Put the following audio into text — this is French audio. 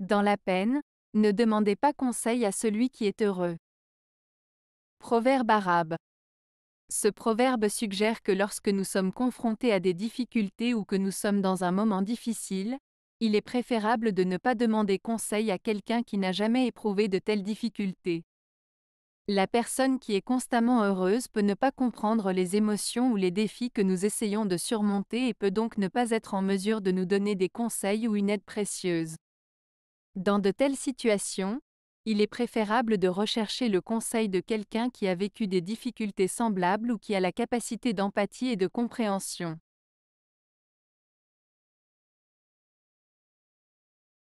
Dans la peine, ne demandez pas conseil à celui qui est heureux. Proverbe arabe. Ce proverbe suggère que lorsque nous sommes confrontés à des difficultés ou que nous sommes dans un moment difficile, il est préférable de ne pas demander conseil à quelqu'un qui n'a jamais éprouvé de telles difficultés. La personne qui est constamment heureuse peut ne pas comprendre les émotions ou les défis que nous essayons de surmonter et peut donc ne pas être en mesure de nous donner des conseils ou une aide précieuse. Dans de telles situations, il est préférable de rechercher le conseil de quelqu'un qui a vécu des difficultés semblables ou qui a la capacité d'empathie et de compréhension.